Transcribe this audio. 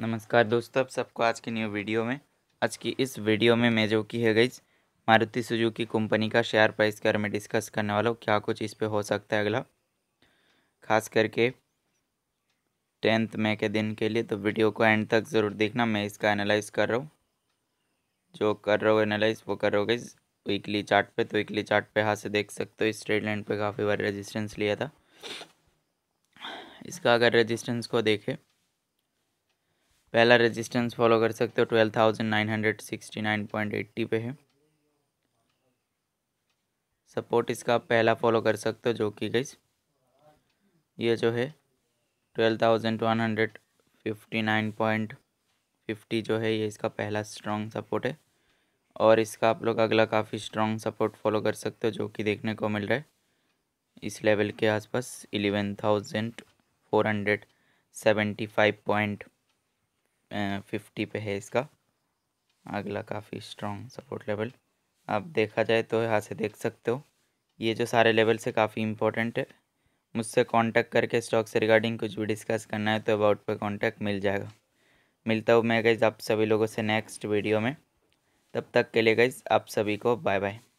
नमस्कार दोस्तों आप सबको आज की न्यू वीडियो में आज की इस वीडियो में मैं जो की है गई मारुति सुजुकी कंपनी का शेयर प्राइस के बारे में डिस्कस करने वाला हूँ क्या कुछ इस पर हो सकता है अगला खास करके टेंथ मई के दिन के लिए तो वीडियो को एंड तक ज़रूर देखना मैं इसका एनालाइज कर रहा हूँ जो कर रहा हूँ एनालाइज वो कर रहा हूँ गई वीकली चार्ट पे तो वीकली चार्ट पे हाथ से देख सकते हो इस ट्रेड लाइन पे काफ़ी बार रेजिस्टेंस लिया था इसका अगर रेजिस्टेंस को देखें पहला रेजिस्टेंस फॉलो कर सकते हो twelve thousand nine hundred sixty nine point eighty पे है सपोर्ट इसका आप पहला फॉलो कर सकते हो जो कि गई ये जो है twelve thousand one hundred fifty nine point fifty जो है ये इसका पहला स्ट्रॉन्ग सपोर्ट है और इसका आप लोग अगला काफ़ी स्ट्रॉन्ग सपोर्ट फॉलो कर सकते हो जो कि देखने को मिल रहा है इस लेवल के आसपास eleven thousand four hundred seventy five point fifty पे है इसका अगला काफ़ी स्ट्रॉन्ग सपोर्ट लेवल आप देखा जाए तो यहाँ से देख सकते हो ये जो सारे लेवल से काफ़ी इंपॉर्टेंट है मुझसे कांटेक्ट करके स्टॉक से रिगार्डिंग कुछ भी डिस्कस करना है तो अबाउट पे कांटेक्ट मिल जाएगा मिलता हूँ मैं गई आप सभी लोगों से नेक्स्ट वीडियो में तब तक के लिए गई आप सभी को बाय बाय